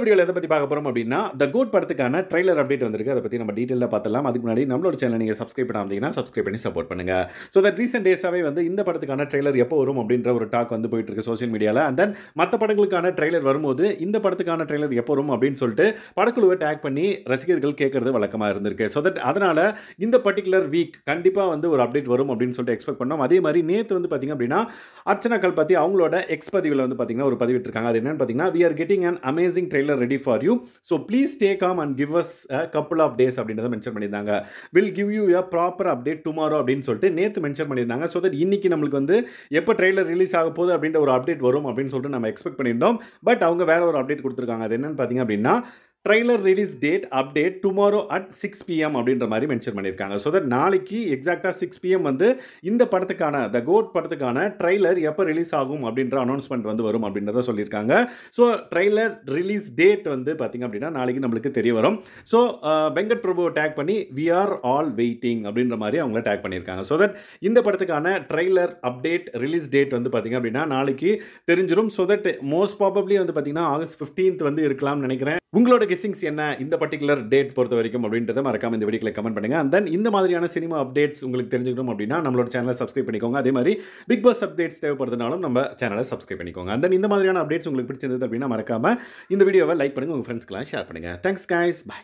வீடியோவில் எதை பற்றி பார்க்க போகிறோம் அப்படின்னா த கோட் படத்துக்கான ட்ரெய்லர் அப்டேட் வந்திருக்கு அதை பற்றி நம்ம டீட்டெயிலில் பார்த்தலாம் அதுக்கு முன்னாடி நம்மளோட சேனல் நீங்கள் சப்ஸ்கிரைப் பண்ணாமல் சப்ஸ்கிரைப் பண்ணி சப்போர்ட் பண்ணுங்கள் ஸோ தட் ரீசென்ட் டேஸாகவே வந்து இந்த படத்துக்கான ட்ரெய்லர் எப்போ வரும் அப்படின்ற ஒரு டாக் வந்து போயிட்டு இருக்கு சோஷியல் மீடியாவில் அண்ட் தென் மற்ற படங்களுக்கான ட்ரெய்லர் வரும்போது இந்த படத்துக்கான ட்ரெய்லர் எப்போ வரும் அப்படின்னு சொல்லிட்டு படக்குழுவை டேக் பண்ணி ரசிகர்கள் கேட்குறது வழக்கமாக இருந்திருக்கு ஸோ தட் அதனால் இந்த பர்டிகுலர் வீக் கண்டிப்பாக வந்து ஒரு அப்டேட் வரும் அப்படின்னு சொல்லிட்டு எக்ஸ்பெக்ட் பண்ணோம் அதே மாதிரி நேற்று வந்து பார்த்திங்க அப்படின்னா அர்ச்சனா கல்பத்தி அவங்களோட எக்ஸ் பதிவில் வந்து பார்த்திங்கன்னா ஒரு இருக்காங்க அது என்னென்னு பார்த்திங்கன்னா we are getting an amazing trailer trailer ready for you so please tag them and give us couple of days அப்படின்றத மென்ஷன் பண்ணியிருந்தாங்க will give you a proper update tomorrow அப்படின்னு சொல்லிட்டு நேற்று மென்ஷன் பண்ணியிருந்தாங்க ஸோ தட் இன்னைக்கு நம்மளுக்கு வந்து எப்போ ட்ரெய்லர் ரிலீஸ் ஆக போகுது அப்படின்ற ஒரு அப்டேட் வரும் அப்படின்னு சொல்லிட்டு நம்ம எக்ஸ்பெக்ட் பண்ணியிருந்தோம் பட் அவங்க வேற ஒரு அப்டேட் கொடுத்துருக்காங்க அது என்னன்னு பார்த்தீங்க அப்படின்னா trailer release date update tomorrow at six PM அப்படின்ற மாதிரி மென்ஷன் பண்ணியிருக்காங்க ஸோ தட் நாளைக்கு எக்ஸாக்டாக சிக்ஸ் பிஎம் வந்து இந்த படத்துக்கான த கோட் படத்துக்கான ட்ரெய்லர் எப்போ ரிலீஸ் ஆகும் அப்படின்ற அனௌன்ஸ்மெண்ட் வந்து வரும் அப்படின்றத சொல்லியிருக்காங்க ஸோ ட்ரெய்லர் ரிலீஸ் டேட் வந்து பார்த்திங்க அப்படின்னா நாளைக்கு நம்மளுக்கு தெரிய வரும் so uh, Venkat Prabhu tag பண்ணி வி ஆர் ஆல் வெயிட்டிங் அப்படின்ற மாதிரி அவங்கள டேக் பண்ணியிருக்காங்க ஸோ தட் இந்த படத்துக்கான ட்ரெய்லர் அப்டேட் ரிலீஸ் டேட் வந்து பார்த்திங்க அப்படின்னா நாளைக்கு தெரிஞ்சிடும் ஸோ தட் மோஸ்ட் ப்ராபப்ளி வந்து பார்த்திங்கன்னா ஆகஸ்ட் ஃபிஃப்டீன்த் வந்து இருக்கலாம்னு நினைக்கிறேன் உங்களோட கெஸ்ஸிங்ஸ் என்ன இந்த பர்டிகுலர் டேட் பொறுத்த வரைக்கும் அப்படின்றத மறக்காம இந்த வீடியோவில் கமெண்ட் பண்ணுங்கள் அண்ட் தென் இந்த மாதிரியான சினிமா அப்டேட்ஸ் உங்களுக்கு தெரிஞ்சுக்கணும் அப்படின்னா நம்மளோட சேனலை சப்ஸ்கிரைப் பண்ணிக்கோங்க அதே மாதிரி பிக் பாஸ் அப்டேட்ஸ் தேவைப்படுறதுனாலும் நம்ம சேனலை சப்ஸ்கிரைப் பண்ணிக்கோங்க அண்ட் தென் இந்த மாதிரியான அப்டேட்ஸ் உங்களுக்கு பிடிச்சிருந்தது அப்படின்னா மறக்காம இந்த வீடியோவை லைக் பண்ணுங்கள் உங்கள் ஃப்ரெண்ட்ஸ்க்கெல்லாம் ஷேர் பண்ணுங்கள் தேங்க்ஸ் கைஸ் பாய்